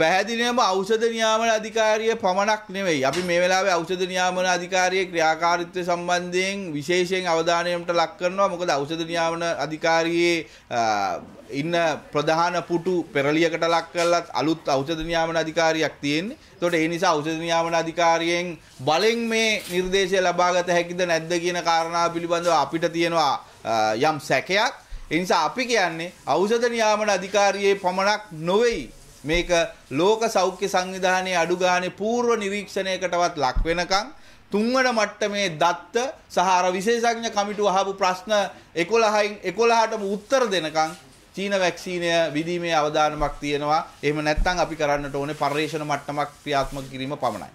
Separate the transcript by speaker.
Speaker 1: පැහැදිලිවම ඖෂධ නියාමන අධිකාරිය පමණක් නෙවෙයි. අපි මේ වෙලාවේ ඖෂධ නියාමන අධිකාරියේ ක්‍රියාකාරීත්වය සම්බන්ධයෙන් විශේෂයෙන් අවධානයකට ලක් කරනවා. මොකද ඖෂධ නියාමන අධිකාරියේ ඉන්න ප්‍රධාන පුටු පෙරලියකට ලක් කරලත් අලුත් ඖෂධ නියාමන අධිකාරියක් තියෙන්නේ. ඒතකොට ඒ නිසා ඖෂධ නියාමන අධිකාරියෙන් බලෙන් මේ නිර්දේශය ලබාගත හැකිද නැද්ද කියන කාරණා පිළිබඳව අපිට තියෙනවා යම් සැකයක්. එනිසා අපි කියන්නේ ඖෂධ නියාමන අධිකාරියේ පමණක් නොවේයි මේක ලෝක සෞඛ්‍ය සංවිධානයේ අඩු ගානේ පූර්ව නිරීක්ෂණයකටවත් ලක් වෙනකන් තුන්වන මට්ටමේ දත්ත සහ අර විශේෂඥ කමිටුව අහපු ප්‍රශ්න 11න් 11ටම උත්තර දෙනකන් චීන වැක්සීනය විදීමේ අවධානමක් තියෙනවා. එහෙම නැත්නම් අපි කරන්නට ඕනේ පරිේශන මට්ටමක් ක්‍රියාත්මක කිරීම පමණයි.